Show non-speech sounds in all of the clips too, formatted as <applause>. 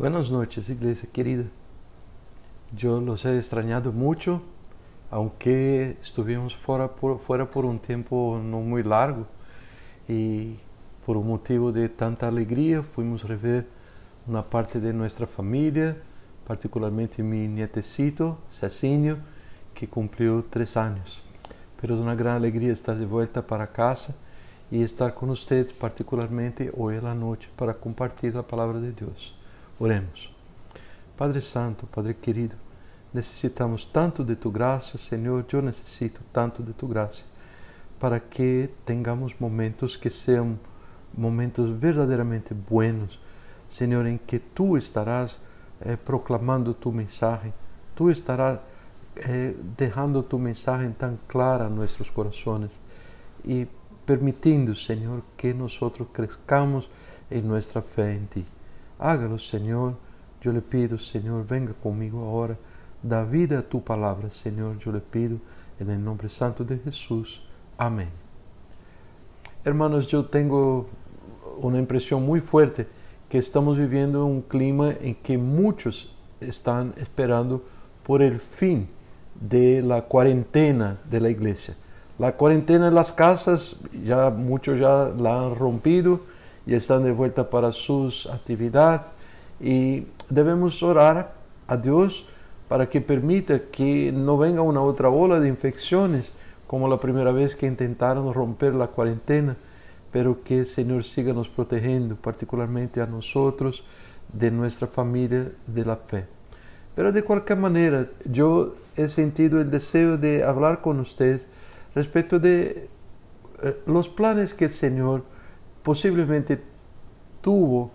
Buenas noches, iglesia querida. Yo los he extrañado mucho, aunque estuvimos fuera por, fuera por un tiempo no muy largo y por un motivo de tanta alegría fuimos a rever una parte de nuestra familia, particularmente mi nietecito, Cecinho, que cumplió tres años. Pero es una gran alegría estar de vuelta para casa y estar con ustedes, particularmente hoy en la noche, para compartir la palabra de Dios. Oremos. Padre Santo, Padre querido, necessitamos tanto de tu graça, Senhor, eu necessito tanto de tu graça, para que tenhamos momentos que sejam momentos verdadeiramente buenos, Senhor, em que tu estarás eh, proclamando tu mensagem, tu estarás eh, derrando tu mensagem tão clara a nossos corações e permitindo, Senhor, que nós crescamos em nossa fé em ti. Hágalo, Señor. Yo le pido, Señor, venga conmigo ahora. Da vida a tu palabra, Señor. Yo le pido en el nombre santo de Jesús. Amén. Hermanos, yo tengo una impresión muy fuerte que estamos viviendo un clima en que muchos están esperando por el fin de la cuarentena de la iglesia. La cuarentena de las casas, ya muchos ya la han rompido, y están de vuelta para sus actividades y debemos orar a Dios para que permita que no venga una otra ola de infecciones como la primera vez que intentaron romper la cuarentena, pero que el Señor siga nos protegiendo, particularmente a nosotros, de nuestra familia, de la fe. Pero de cualquier manera, yo he sentido el deseo de hablar con ustedes respecto de eh, los planes que el Señor posiblemente tuvo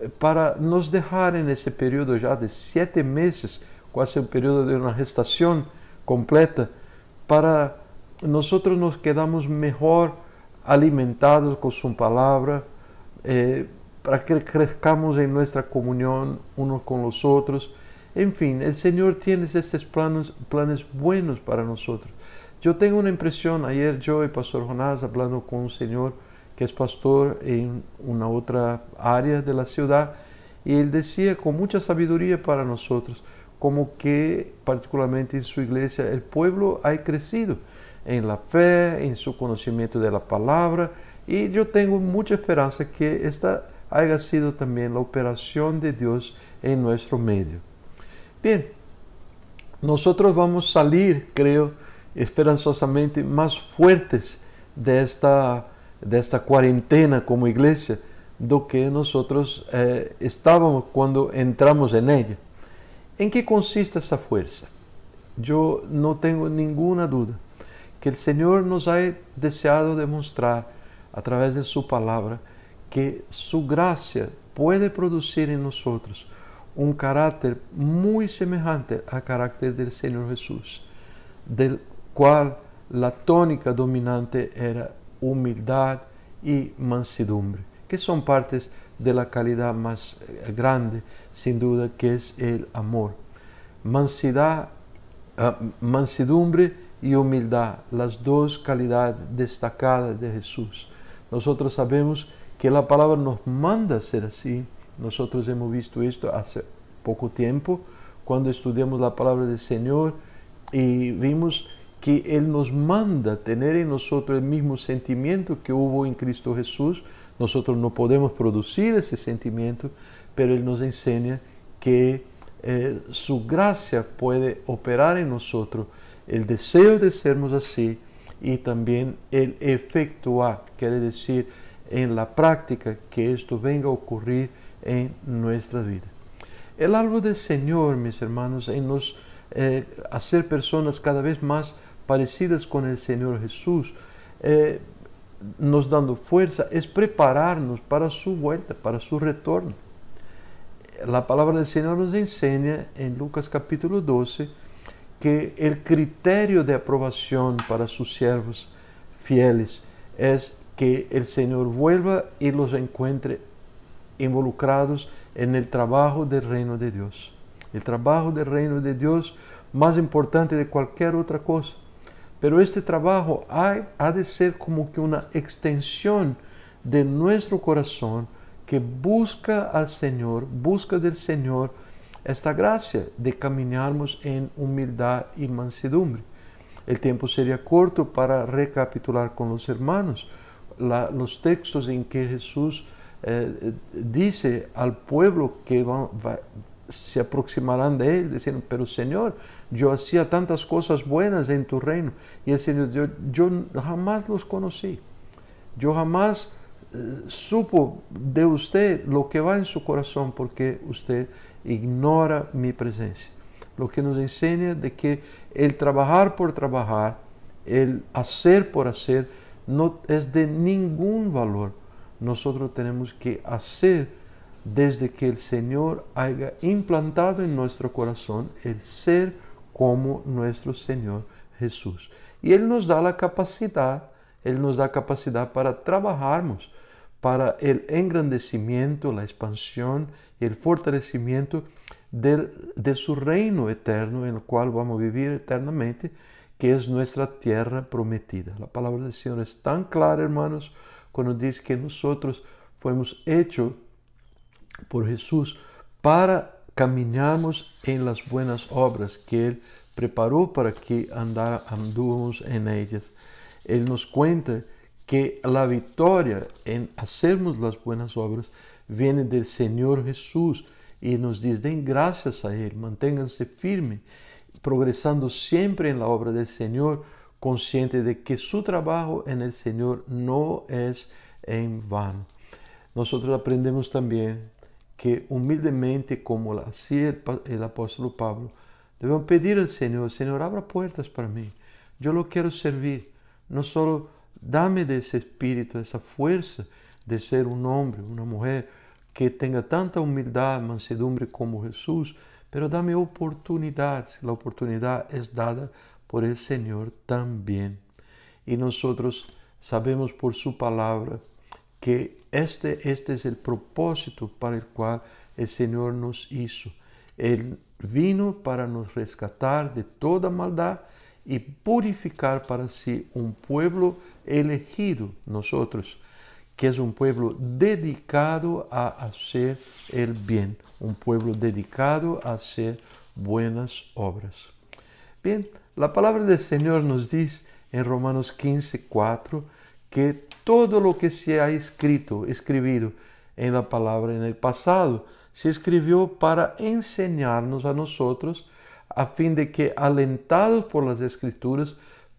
eh, para nos dejar en ese periodo ya de siete meses, casi un periodo de una gestación completa, para nosotros nos quedamos mejor alimentados con su palabra, eh, para que crezcamos en nuestra comunión unos con los otros. En fin, el Señor tiene estos planes, planes buenos para nosotros. Yo tengo una impresión, ayer yo y Pastor Jonás hablando con un Señor, que es pastor en una otra área de la ciudad, y él decía con mucha sabiduría para nosotros, como que particularmente en su iglesia el pueblo ha crecido en la fe, en su conocimiento de la palabra, y yo tengo mucha esperanza que esta haya sido también la operación de Dios en nuestro medio. Bien, nosotros vamos a salir, creo, esperanzosamente más fuertes de esta de esta cuarentena como iglesia, do que nosotros eh, estábamos cuando entramos en ella. ¿En qué consiste esta fuerza? Yo no tengo ninguna duda que el Señor nos ha deseado demostrar a través de su palabra que su gracia puede producir en nosotros un carácter muy semejante al carácter del Señor Jesús, del cual la tónica dominante era humildad y mansedumbre, que son partes de la calidad más eh, grande, sin duda, que es el amor. Mansidad, ah, mansedumbre y humildad, las dos calidades destacadas de Jesús. Nosotros sabemos que la palabra nos manda a ser así. Nosotros hemos visto esto hace poco tiempo, cuando estudiamos la palabra del Señor y vimos que Él nos manda tener en nosotros el mismo sentimiento que hubo en Cristo Jesús. Nosotros no podemos producir ese sentimiento, pero Él nos enseña que eh, su gracia puede operar en nosotros el deseo de sermos así y también el efectuar, quiere decir, en la práctica que esto venga a ocurrir en nuestra vida. El algo del Señor, mis hermanos, en nos eh, hacer personas cada vez más parecidas con el Señor Jesús, eh, nos dando fuerza, es prepararnos para su vuelta, para su retorno. La palabra del Señor nos enseña en Lucas capítulo 12 que el criterio de aprobación para sus siervos fieles es que el Señor vuelva y los encuentre involucrados en el trabajo del reino de Dios. El trabajo del reino de Dios más importante de cualquier otra cosa. Pero este trabajo ha, de ser como que una extensión de nuestro corazón que busca al Señor, busca del Señor esta gracia de caminarnos en humildad y mansedumbre. El tiempo sería corto para recapitular con los hermanos los textos en que Jesús eh, eh, dice al pueblo que va, va, se aproximarán de él, diciendo, pero Señor, yo hacía tantas cosas buenas en tu reino. Y el Señor, yo, yo jamás los conocí. Yo jamás eh, supo de usted lo que va en su corazón porque usted ignora mi presencia. Lo que nos enseña de que el trabajar por trabajar, el hacer por hacer, no es de ningún valor. Nosotros tenemos que hacer desde que el Señor haya implantado en nuestro corazón el ser como nuestro Señor Jesús. Y Él nos da la capacidad, Él nos da capacidad para trabajarnos para el engrandecimiento, la expansión y el fortalecimiento de, de su reino eterno en el cual vamos a vivir eternamente, que es nuestra tierra prometida. La palabra del Señor es tan clara, hermanos, cuando dice que nosotros fuimos hechos por Jesús para caminarmos en las buenas obras que Él preparó para que andara, en ellas. Él nos cuenta que la victoria en hacernos las buenas obras viene del Señor Jesús y nos dice, den gracias a Él, manténganse firmes, progresando siempre en la obra del Señor, consciente de que su trabajo en el Señor no es en vano. Nosotros aprendemos también que humildemente, como lo hacía el, apóstol Pablo, debemos pedir al Señor, Señor, abra puertas para mí. Yo lo quiero servir. No solo dame de ese espíritu, esa fuerza de ser un hombre, una mujer que tenga tanta humildad, mansedumbre como Jesús, pero dame oportunidades. La oportunidad es dada por el Señor también. Y nosotros sabemos por su palabra que este, este es el propósito para el cual el Señor nos hizo. Él vino para nos rescatar de toda maldad y purificar para sí un pueblo elegido, nosotros, que es un pueblo dedicado a hacer el bien, un pueblo dedicado a hacer buenas obras. Bien, la palabra del Señor nos dice en Romanos 15, 4, que todo lo que se ha escrito, escribido en la palabra en el pasado, se escribió para enseñarnos a nosotros, a fin de que, alentados por las escrituras,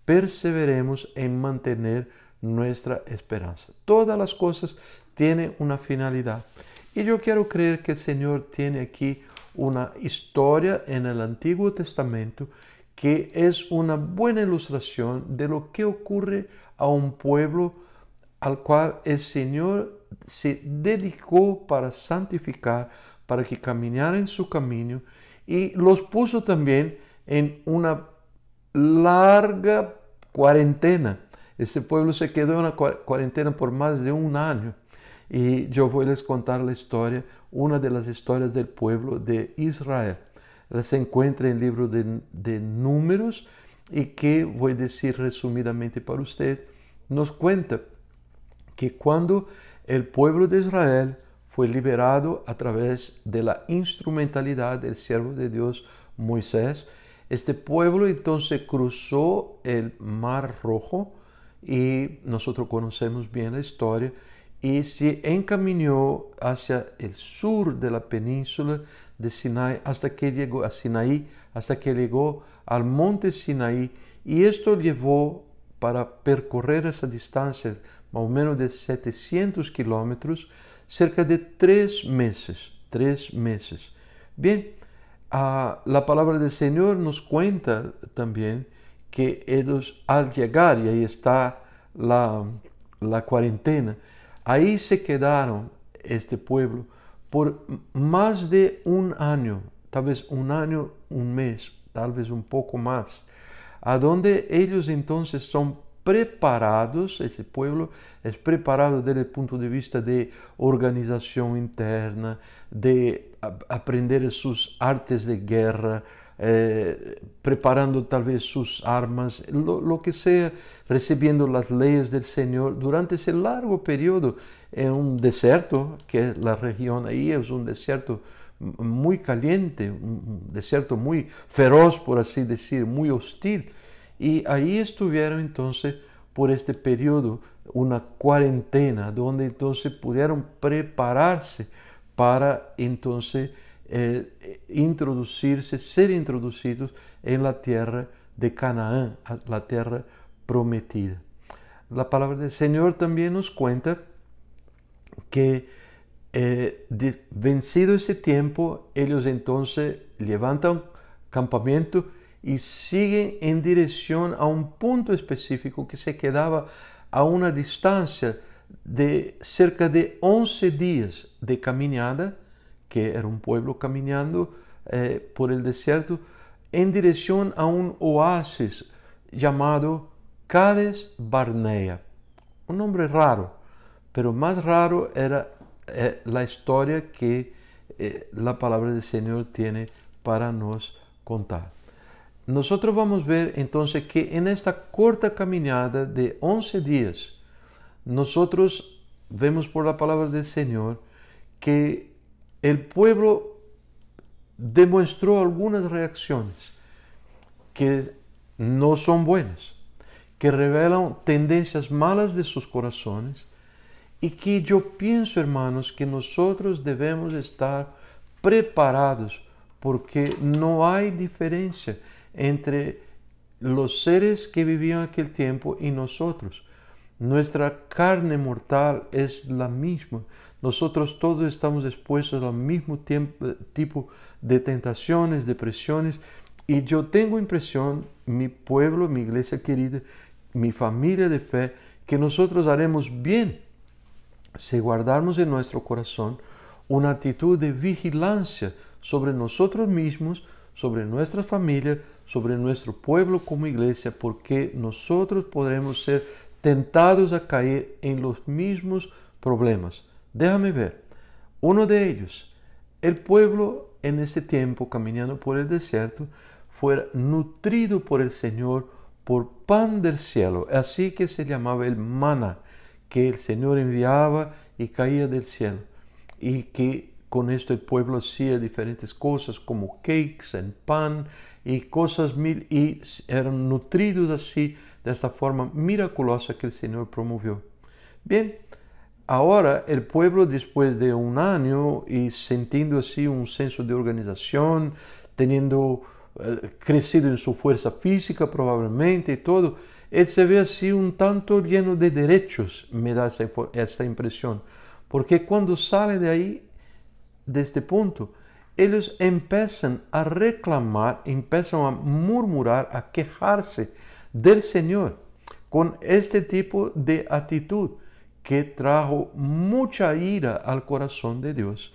perseveremos en mantener nuestra esperanza. Todas las cosas tienen una finalidad. Y yo quiero creer que el Señor tiene aquí una historia en el Antiguo Testamento que es una buena ilustración de lo que ocurre a un pueblo al cual el Señor se dedicó para santificar, para que caminara en su camino, y los puso también en una larga cuarentena. Este pueblo se quedó en una cuarentena por más de un año. Y yo voy a les contar la historia, una de las historias del pueblo de Israel. Se encuentra en el libro de, de números y que voy a decir resumidamente para usted. Nos cuenta que cuando el pueblo de Israel fue liberado a través de la instrumentalidad del siervo de Dios Moisés, este pueblo entonces cruzó el Mar Rojo y nosotros conocemos bien la historia y se encaminó hacia el sur de la península de Sinai hasta que llegó a Sinaí, hasta que llegó al monte Sinaí y esto llevó para percorrer esa distancia o menos de 700 kilómetros, cerca de tres meses. Tres meses. Bien, la palabra del Señor nos cuenta también que ellos al llegar, y e ahí está la, la cuarentena, ahí se quedaron este pueblo por más de un um año, tal vez un um año, un um mes, tal vez un poco más, a donde ellos entonces son preparados, ese pueblo es preparado desde el punto de vista de organización interna, de aprender sus artes de guerra, eh, preparando tal vez sus armas, lo, lo, que sea, recibiendo las leyes del Señor durante ese largo periodo en un um desierto, que la región ahí es un um desierto muy caliente, un um, desierto muy feroz, por así decir, muy hostil. Y ahí estuvieron entonces por este periodo, una cuarentena, donde entonces pudieron prepararse para entonces eh, introducirse, ser introducidos en la tierra de Canaán, la tierra prometida. La palabra del Señor también nos cuenta que eh, vencido ese tiempo, ellos entonces levantan campamento y siguen en dirección a un punto específico que se quedaba a una distancia de cerca de 11 días de caminada, que era un pueblo caminando eh, por el desierto, en dirección a un oasis llamado Cades Barnea. Un nombre raro, pero más raro era eh, la historia que eh, la palabra del Señor tiene para nos contar. Nosotros vamos a ver entonces que en esta corta caminada de 11 días, nosotros vemos por la palabra del Señor que el pueblo demostró algunas reacciones que no son buenas, que revelan tendencias malas de sus corazones y que yo pienso, hermanos, que nosotros debemos estar preparados porque no hay diferencia entre los seres que vivían aquel tiempo y nosotros. Nuestra carne mortal es la misma. Nosotros todos estamos expuestos al mismo tiempo, tipo de tentaciones, depresiones. Y yo tengo impresión, mi pueblo, mi iglesia querida, mi familia de fe, que nosotros haremos bien si guardamos en nuestro corazón una actitud de vigilancia sobre nosotros mismos, sobre nuestra familia, sobre nuestro pueblo como iglesia, porque nosotros podremos ser tentados a caer en los mismos problemas. Déjame ver. Uno de ellos, el pueblo en ese tiempo caminando por el desierto, fue nutrido por el Señor por pan del cielo, así que se llamaba el maná, que el Señor enviaba y caía del cielo, y que con esto el pueblo hacía diferentes cosas como cakes en pan y cosas mil y eran nutridos así de esta forma miraculosa que el Señor promovió. Bien, ahora el pueblo después de un año y sintiendo así un senso de organización, teniendo eh, crecido en su fuerza física probablemente y todo, él eh, se ve así un tanto lleno de derechos, me da esta esa impresión, porque cuando sale de ahí de este punto, ellos empiezan a reclamar, empiezan a murmurar, a quejarse del Señor con este tipo de actitud que trajo mucha ira al corazón de Dios.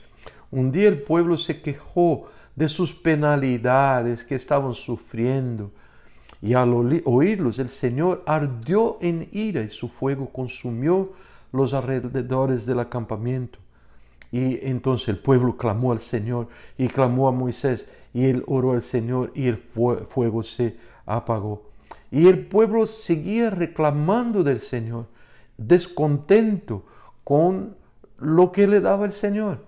Un día el pueblo se quejó de sus penalidades que estaban sufriendo y al oírlos el Señor ardió en ira y su fuego consumió los alrededores del acampamiento. Y entonces el pueblo clamó al Señor y clamó a Moisés y él oró al Señor y el fuego se apagó. Y el pueblo seguía reclamando del Señor, descontento con lo que le daba el Señor.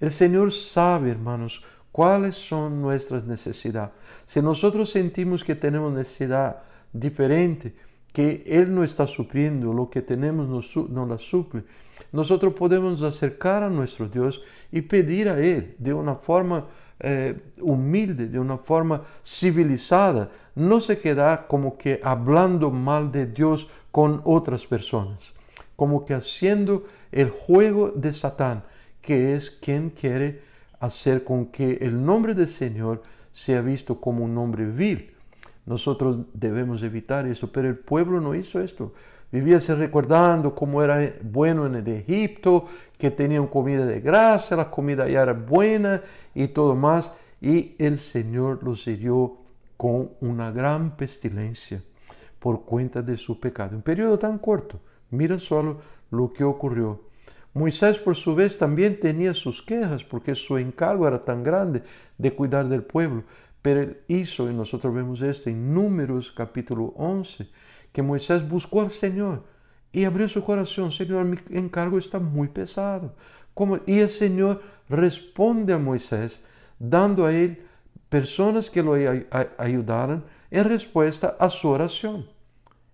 El Señor sabe, hermanos, cuáles son nuestras necesidades. Si nosotros sentimos que tenemos necesidad diferente, que Él no está supliendo, lo que tenemos no, no la suple, nosotros podemos acercar a nuestro Dios y pedir a Él de una forma eh, humilde, de una forma civilizada, no se queda como que hablando mal de Dios con otras personas, como que haciendo el juego de Satán, que es quien quiere hacer con que el nombre del Señor sea visto como un nombre vil. Nosotros debemos evitar eso, pero el pueblo no hizo esto. Vivíase recordando cómo era bueno en el Egipto, que tenían comida de grasa, la comida ya era buena y todo más. Y el Señor los hirió con una gran pestilencia por cuenta de su pecado. Un periodo tan corto. Miren solo lo que ocurrió. Moisés por su vez también tenía sus quejas porque su encargo era tan grande de cuidar del pueblo. Pero él hizo, y nosotros vemos esto en Números capítulo 11, que Moisés buscó al Señor y abrió su corazón, Señor, mi encargo está muy pesado. Y el Señor responde a Moisés dando a él personas que lo ayudaran en respuesta a su oración.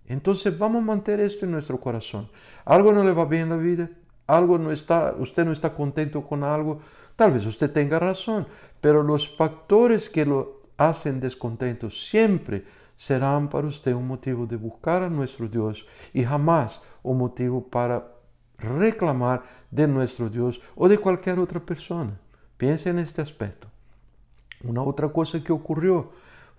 Entonces vamos a mantener esto en nuestro corazón. Algo no le va bien en la vida, algo no está, usted no está contento con algo, tal vez usted tenga razón, pero los factores que lo hacen descontento siempre serán para usted un motivo de buscar a nuestro Dios y jamás un motivo para reclamar de nuestro Dios o de cualquier otra persona. Piense en este aspecto. Una otra cosa que ocurrió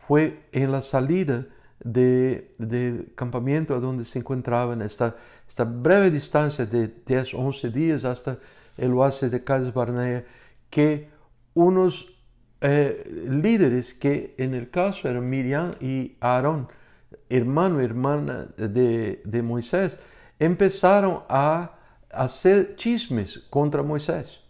fue en la salida de, del campamento a donde se encontraban, esta, esta breve distancia de 10, 11 días hasta el oasis de Cádiz Barnea, que unos eh, líderes que en el caso eran Miriam y Aarón, hermano y hermana de, Moisés, empezaron a hacer chismes contra Moisés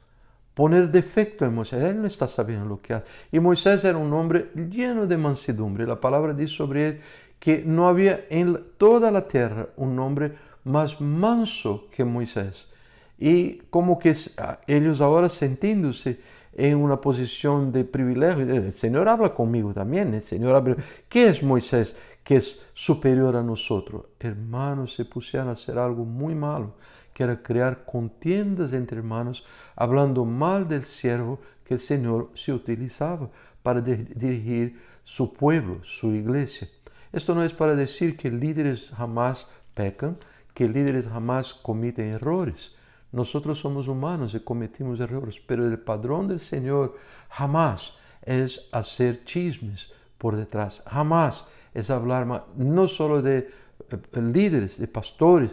poner defecto en Moisés. Él no está sabiendo lo que hace. Y Moisés era un hombre lleno de mansedumbre. La palabra dice sobre él que no había en toda la tierra un hombre más manso que Moisés. Y como que ellos ahora sintiéndose en una posición de privilegio. El Señor habla conmigo también. El Señor habla. ¿Qué es Moisés que es superior a nosotros? Hermanos se pusieron a hacer algo muy malo, que era crear contiendas entre hermanos, hablando mal del siervo que el Señor se utilizaba para dirigir su pueblo, su iglesia. Esto no es para decir que líderes jamás pecan, que líderes jamás cometen errores. Nosotros somos humanos y cometimos errores, pero el padrón del Señor jamás es hacer chismes por detrás, jamás es hablar no solo de eh, líderes, de pastores,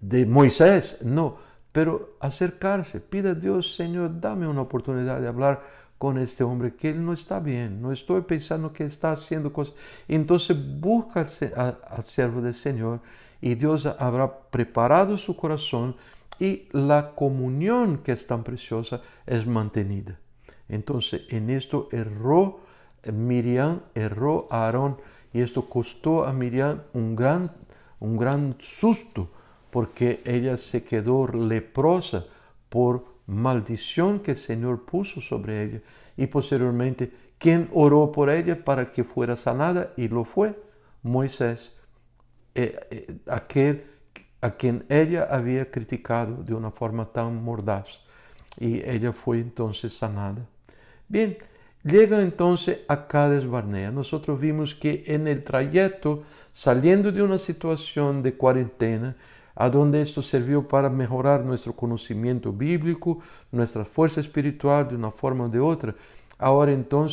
de Moisés, no, pero acercarse, pida a Dios, Señor, dame una oportunidad de hablar con este hombre, que él no está bien, no estoy pensando que está haciendo cosas. Entonces busca al, servo del Señor y Dios habrá preparado su corazón y la comunión que es tan preciosa es mantenida. Entonces, en esto erró Miriam, erró Aarón, y esto costó a Miriam un gran, un gran susto, porque ella se quedó leprosa por maldición que el Señor puso sobre ella. Y posteriormente, ¿quién oró por ella para que fuera sanada? Y lo fue, Moisés, eh, eh, aquel a quem ela havia criticado de uma forma tão mordaz. E ela foi então sanada. Bem, llega então a Cades Barnea. Nós vimos que em el trayecto, saliendo de uma situação de quarentena, aonde donde esto para melhorar nosso conhecimento bíblico, nossa força espiritual de uma forma ou de outra, agora então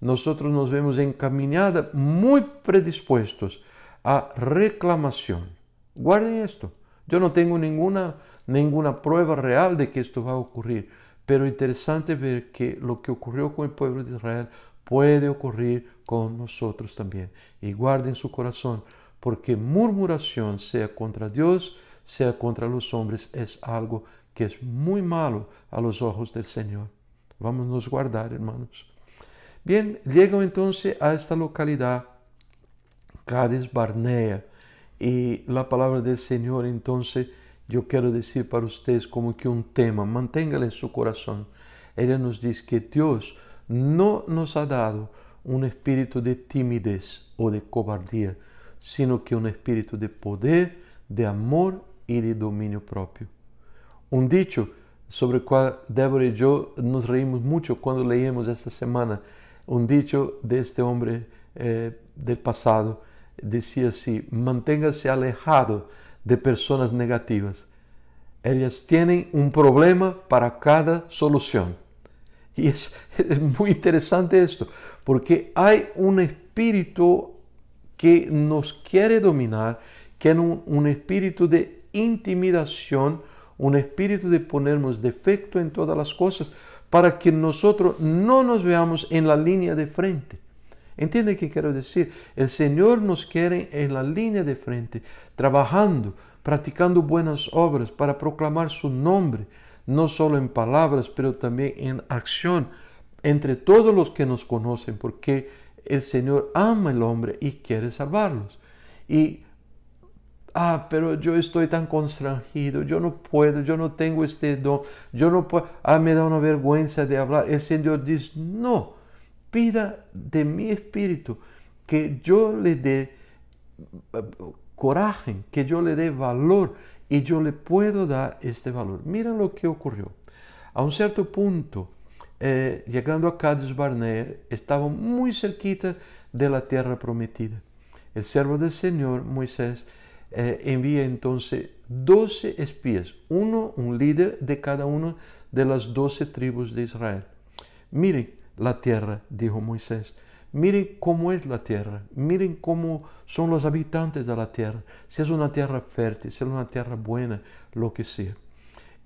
nós nos vemos encaminhados, muito predispostos a reclamação. Guarden esto. Yo no tengo ninguna, ninguna prueba real de que esto va a ocurrir, pero interesante ver que lo que ocurrió con el pueblo de Israel puede ocurrir con nosotros también. Y guarden su corazón, porque murmuración, sea contra Dios, sea contra los hombres, es algo que es muy malo a los ojos del Señor. Vámonos a guardar, hermanos. Bien, llegan entonces a esta localidad, Cádiz Barnea. Y la palabra del Señor entonces yo quiero decir para ustedes como que un tema, manténgala en su corazón. Ella nos dice que Dios no nos ha dado un espíritu de timidez o de cobardía, sino que un espíritu de poder, de amor y de dominio propio. Un dicho sobre el cual Débora y yo nos reímos mucho cuando leímos esta semana, un dicho de este hombre eh, del pasado, decía así, manténgase alejado de personas negativas. Ellas tienen un problema para cada solución. Y es, <laughs> muy interesante esto, porque hay un espíritu que nos quiere dominar, que es un espíritu de intimidación, un espíritu de ponernos defecto en todas las cosas, para que nosotros no nos veamos en la línea de frente ¿Entienden qué quiero decir? El Señor nos quiere en la línea de frente, trabajando, practicando buenas obras para proclamar su nombre, no solo en palabras, pero también en acción, entre todos los que nos conocen, porque el Señor ama al hombre y quiere salvarlos. Y, ah, pero yo estoy tan constrangido, yo no puedo, yo no tengo este don, yo no puedo, ah, me da una vergüenza de hablar. El Señor dice, no pida de mi espíritu que yo le dé coraje, que yo le dé valor y yo le puedo dar este valor. miren lo que ocurrió. A un cierto punto, eh, llegando a Cádiz Barnea, estaba muy cerquita de la tierra prometida. El siervo del Señor, Moisés, eh, envía entonces 12 espías, uno, un líder de cada una de las 12 tribus de Israel. Miren, la tierra, dijo Moisés. Miren cómo es la tierra, miren cómo son los habitantes de la tierra, si es una tierra fértil, si es una tierra buena, lo que sea.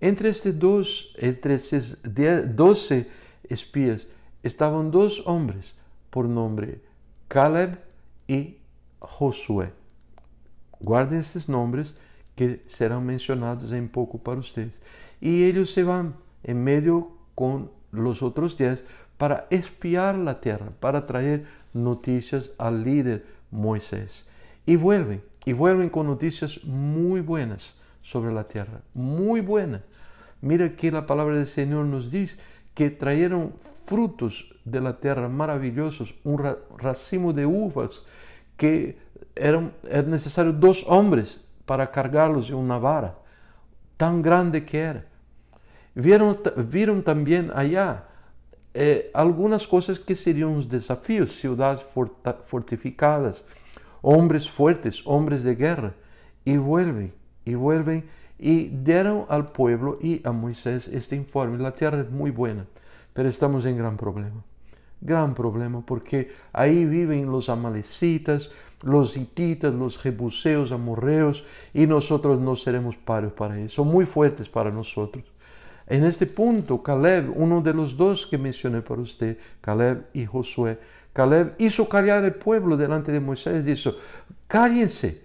Entre estos dos, entre estos doce espías, estaban dos hombres por nombre Caleb y Josué. Guarden estos nombres que serán mencionados en poco para ustedes. Y ellos se van en medio con los otros diez para espiar la tierra, para traer noticias al líder Moisés. Y vuelven, y vuelven con noticias muy buenas sobre la tierra, muy buenas. Mira que la palabra del Señor nos dice que trajeron frutos de la tierra maravillosos, un racimo de uvas que eran, necesarios dos hombres para cargarlos en una vara, tan grande que era. Vieron, vieron también allá eh, algunas cosas que serían unos desafíos ciudades fortificadas, hombres fuertes, hombres de guerra, y vuelven, y vuelven, y dieron al pueblo y a Moisés este informe, la tierra es muy buena, pero estamos en gran problema, gran problema, porque ahí viven los amalecitas, los hititas, los jebuseos, amorreos, y nosotros no seremos paros para eso, muy fuertes para nosotros. En este punto, Caleb, uno de los dos que mencioné para usted, Caleb y Josué, Caleb hizo callar el pueblo delante de Moisés y dijo, cállense,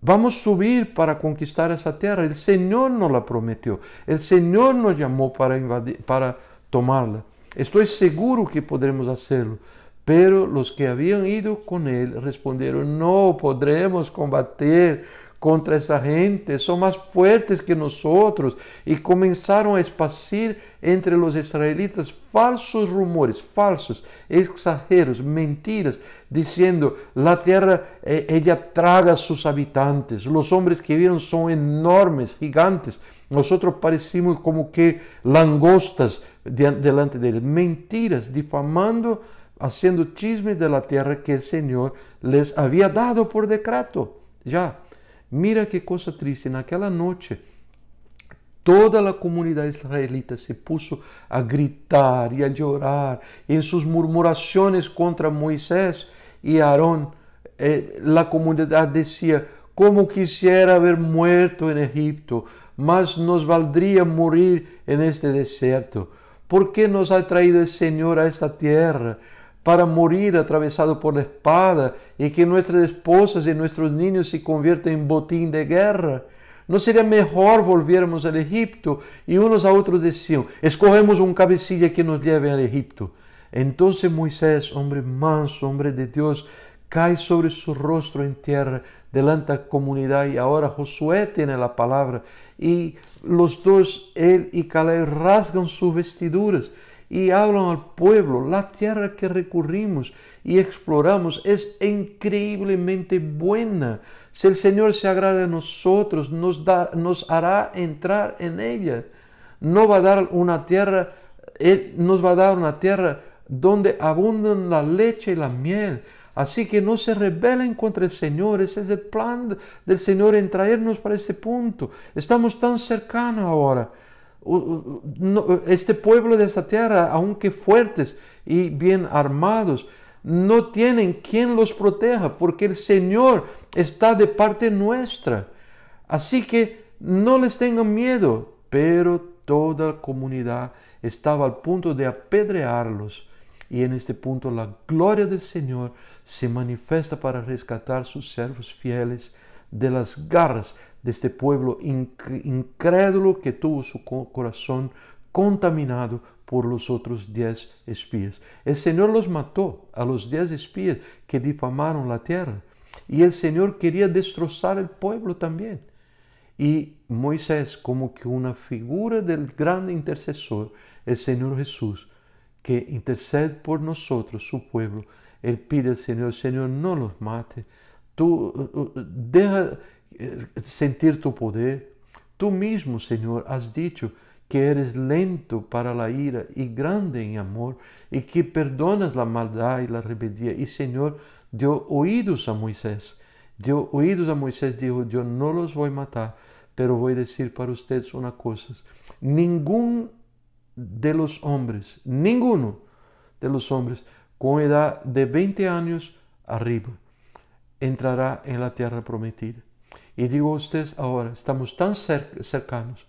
vamos a subir para conquistar esa tierra. El Señor nos la prometió, el Señor nos llamó para, invadir, para tomarla. Estoy seguro que podremos hacerlo. Pero los que habían ido con él respondieron, no podremos combatir contra esa gente, son más fuertes que nosotros. Y comenzaron a esparcir entre los israelitas falsos rumores, falsos, exageros, mentiras, diciendo, la tierra, eh, ella traga a sus habitantes, los hombres que vieron son enormes, gigantes, nosotros parecimos como que langostas delante de él, mentiras, difamando, haciendo chismes de la tierra que el Señor les había dado por decreto. Ya, Mira qué cosa triste, en aquella noche toda la comunidad israelita se puso a gritar y a llorar en sus murmuraciones contra Moisés y Aarón. Eh, la comunidad decía, como quisiera haber muerto en Egipto, más nos valdría morir en este desierto. ¿Por qué nos ha traído el Señor a esta tierra? para morir atravesado por la espada y que nuestras esposas y nuestros niños se conviertan en botín de guerra? ¿No sería mejor volviéramos al Egipto? Y unos a otros decían, escogemos un cabecilla que nos lleve al Egipto. Entonces Moisés, hombre manso, hombre de Dios, cae sobre su rostro en tierra delante de la comunidad y ahora Josué tiene la palabra y los dos, él y Caleb, rasgan sus vestiduras y hablan al pueblo. La tierra que recurrimos y exploramos es increíblemente buena. Si el Señor se agrada a nosotros, nos, da, nos hará entrar en ella. No va a dar una tierra, eh, nos va a dar una tierra donde abundan la leche y la miel. Así que no se rebelen contra el Señor. Ese es el plan del Señor en traernos para ese punto. Estamos tan cercanos ahora este pueblo de esta tierra, aunque fuertes y bien armados, no tienen quien los proteja, porque el Señor está de parte nuestra. Así que no les tengan miedo, pero toda la comunidad estaba al punto de apedrearlos. Y en este punto la gloria del Señor se manifiesta para rescatar sus servos fieles de las garras de este pueblo incrédulo que tuvo su corazón contaminado por los otros diez espías. El Señor los mató a los diez espías que difamaron la tierra. Y el Señor quería destrozar el pueblo también. Y Moisés, como que una figura del gran intercesor, el Señor Jesús, que intercede por nosotros, su pueblo, él pide al Señor, Señor, no los mate. Tú uh, uh, deja eh, sentir tu poder. Tú mismo, Señor, has dicho que eres lento para la ira y grande en amor y que perdonas la maldad y la rebeldía. Y Señor, dio oídos a Moisés. Dio oídos a Moisés, dijo, yo no los voy a matar, pero voy a decir para ustedes una cosa. Ningún de los hombres, ninguno de los hombres con edad de 20 años arriba entrará en la tierra prometida. Y digo a ustedes ahora, estamos tan cercanos,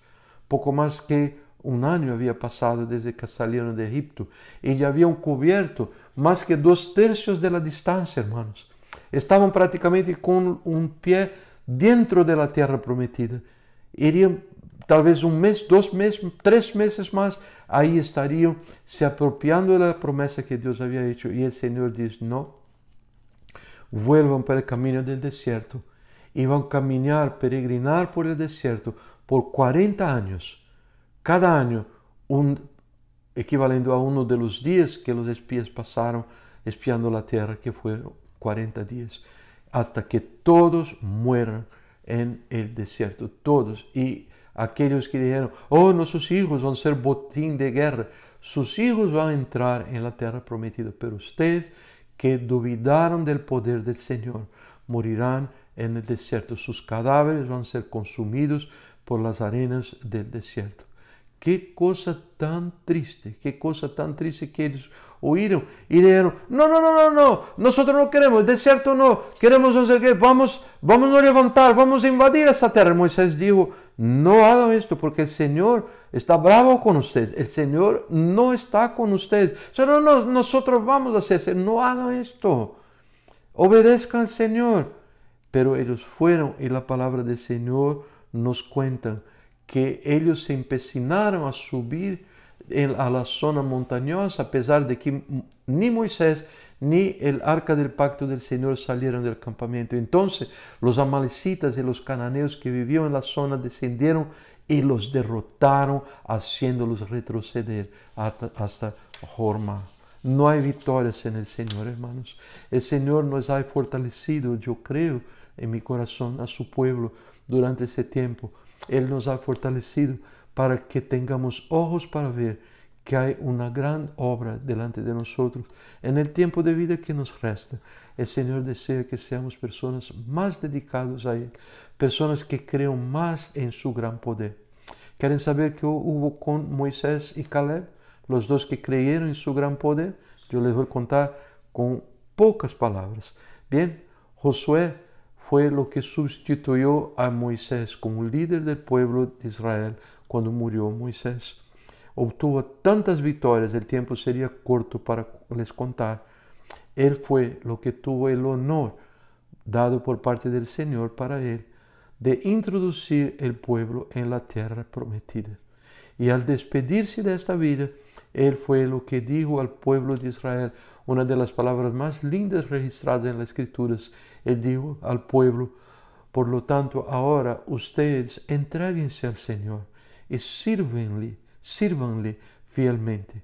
poco más que un año había pasado desde que salieron de Egipto y ya habían cubierto más que dos tercios de la distancia, hermanos. Estaban prácticamente con un pie dentro de la tierra prometida. Irían tal vez un mes, dos meses, tres meses más, ahí estarían se apropiando de la promesa que Dios había hecho. Y el Señor dice, no, vuelvan para el camino del desierto iban a caminar, peregrinar por el desierto por 40 años. Cada año, un, equivalente a uno de los días que los espías pasaron espiando la tierra, que fueron 40 días, hasta que todos mueran en el desierto, todos. Y aquellos que dijeron, oh, nuestros hijos van a ser botín de guerra, sus hijos van a entrar en la tierra prometida, pero ustedes que duvidaron del poder del Señor morirán en el desierto. Sus cadáveres van a ser consumidos por las arenas del desierto. Qué cosa tan triste, qué cosa tan triste que ellos oíron y dijeron, no, no, no, no, no, nosotros no queremos, el desierto no, queremos hacer que vamos, vamos a levantar, vamos a invadir esa tierra. Moisés dijo, no hagan esto porque el Señor está bravo con ustedes, el Señor no está con ustedes, no, nosotros vamos a hacer, no hagan esto, obedezcan al Señor pero ellos fueron y la palabra del Señor nos cuenta que ellos se empecinaron a subir a la zona montañosa, a pesar de que ni Moisés ni el arca del pacto del Señor salieron del campamento. Entonces los amalecitas y los cananeos que vivían en la zona descendieron y los derrotaron haciéndolos retroceder hasta, hasta Horma. No hay victorias en el Señor, hermanos. El Señor nos ha fortalecido, yo creo, en mi corazón a su pueblo durante ese tiempo. Él nos ha fortalecido para que tengamos ojos para ver que hay una gran obra delante de nosotros. En el tiempo de vida que nos resta, el Señor desea que seamos personas más dedicadas a Él, personas que crean más en su gran poder. ¿Quieren saber qué hubo con Moisés y Caleb? Los dos que creyeron en su gran poder. Yo les voy a contar con pocas palabras. Bien, Josué fue lo que sustituyó a Moisés como líder del pueblo de Israel cuando murió Moisés. Obtuvo tantas victorias, el tiempo sería corto para les contar. Él fue lo que tuvo el honor dado por parte del Señor para él de introducir el pueblo en la tierra prometida. Y al despedirse de esta vida, él fue lo que dijo al pueblo de Israel, una de las palabras más lindas registradas en las escrituras, él dijo al pueblo, por lo tanto, ahora ustedes entreguense al Señor y sírvenle, sírvanle fielmente.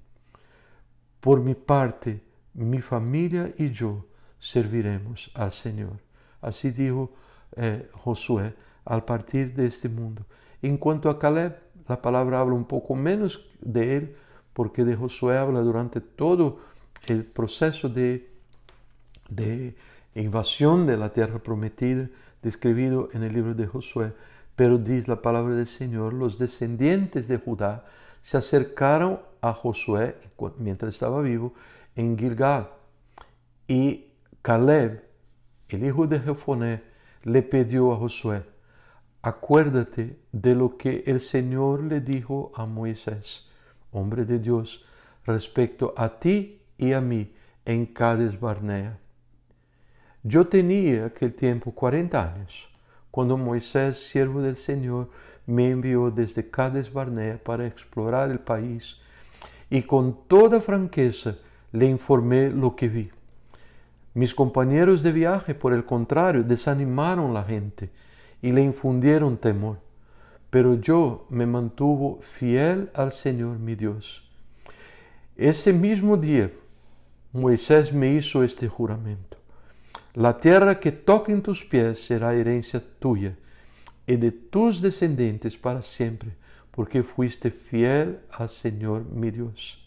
Por mi parte, mi familia y yo serviremos al Señor. Así dijo eh, Josué al partir de este mundo. En cuanto a Caleb, la palabra habla un poco menos de él, porque de Josué habla durante todo el proceso de, de invasión de la tierra prometida describido en el libro de Josué. Pero dice la palabra del Señor, los descendientes de Judá se acercaron a Josué mientras estaba vivo en Gilgal. Y Caleb, el hijo de Jefoné, le pidió a Josué, acuérdate de lo que el Señor le dijo a Moisés, hombre de Dios, respecto a ti y a mí en Cades Barnea. Yo tenía aquel tiempo 40 años, cuando Moisés, siervo del Señor, me envió desde Cádiz Barnea para explorar el país y con toda franqueza le informé lo que vi. Mis compañeros de viaje, por el contrario, desanimaron la gente y le infundieron temor. Pero yo me mantuvo fiel al Señor mi Dios. Ese mismo día, Moisés me hizo este juramento. La tierra que en tus pies será herencia tuya y de tus descendientes para siempre, porque fuiste fiel al Señor mi Dios.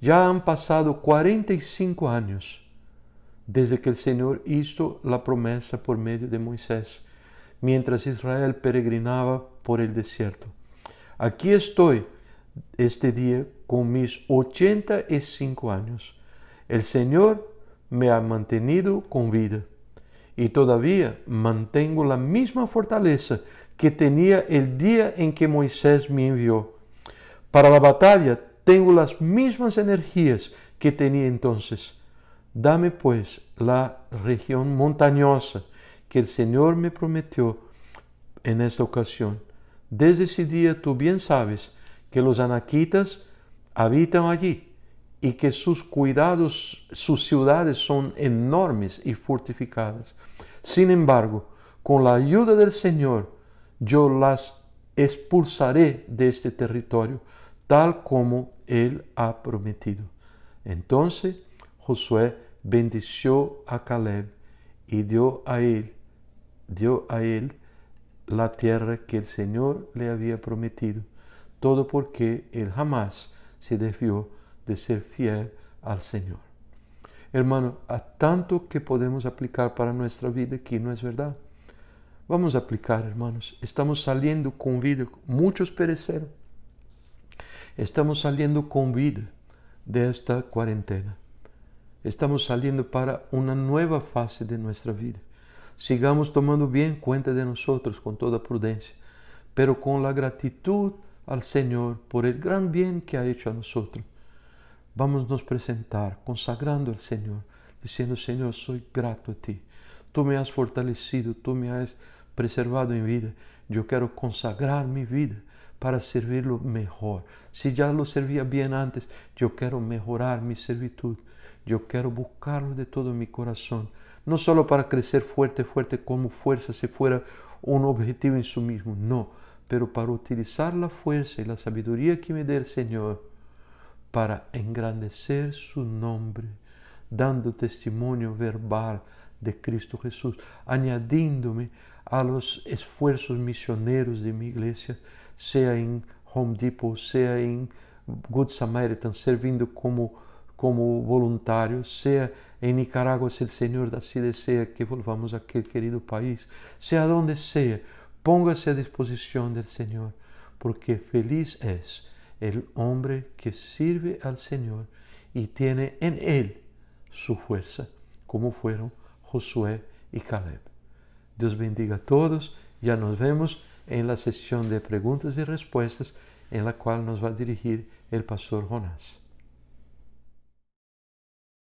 Ya han pasado 45 años desde que el Señor hizo la promesa por medio de Moisés, mientras Israel peregrinaba por el desierto. Aquí estoy este día con mis 85 años. El Señor me ha mantenido con vida. Y todavía mantengo la misma fortaleza que tenía el día en que Moisés me envió. Para la batalla tengo las mismas energías que tenía entonces. Dame pues la región montañosa que el Señor me prometió en esta ocasión. Desde ese día tú bien sabes que los anaquitas habitan allí y que sus cuidados, sus ciudades son enormes y fortificadas. Sin embargo, con la ayuda del Señor, yo las expulsaré de este territorio, tal como Él ha prometido. Entonces Josué bendició a Caleb y dio a él, dio a él la tierra que el Señor le había prometido, todo porque él jamás se desvió de ser fiel al Señor. Hermano, há tanto que podemos aplicar para nuestra vida que não é verdade? Vamos aplicar, hermanos. Estamos saliendo com vida, muitos pereceram. Estamos saliendo com vida desta quarentena. Estamos saliendo para uma nova fase de nossa vida. Sigamos tomando bem conta de nós com toda prudência, pero com a gratidão ao Senhor por el gran bien que ha hecho a nosotros Vamos nos presentar consagrando al Señor, diciendo, Señor, soy grato a ti. Tú me has fortalecido, tú me has preservado en vida. Yo quiero consagrar mi vida para servirlo mejor. Si ya lo servía bien antes, yo quiero mejorar mi servitud. Yo quiero buscarlo de todo mi corazón. No solo para crecer fuerte, fuerte como fuerza, si fuera un objetivo en su mismo, no, pero para utilizar la fuerza y la sabiduría que me dé el Señor para engrandecer su nombre, dando testimonio verbal de Cristo Jesús, añadiéndome a los esfuerzos misioneros de mi iglesia, sea en Home Depot, sea en Good Samaritan, sirviendo como, como voluntario, sea en Nicaragua, si el Señor así desea que volvamos a aquel querido país, sea donde sea, póngase a disposición del Señor, porque feliz es el hombre que sirve al Señor y tiene en él su fuerza, como fueron Josué y Caleb. Dios bendiga a todos. Ya nos vemos en la sesión de preguntas y respuestas en la cual nos va a dirigir el pastor Jonás.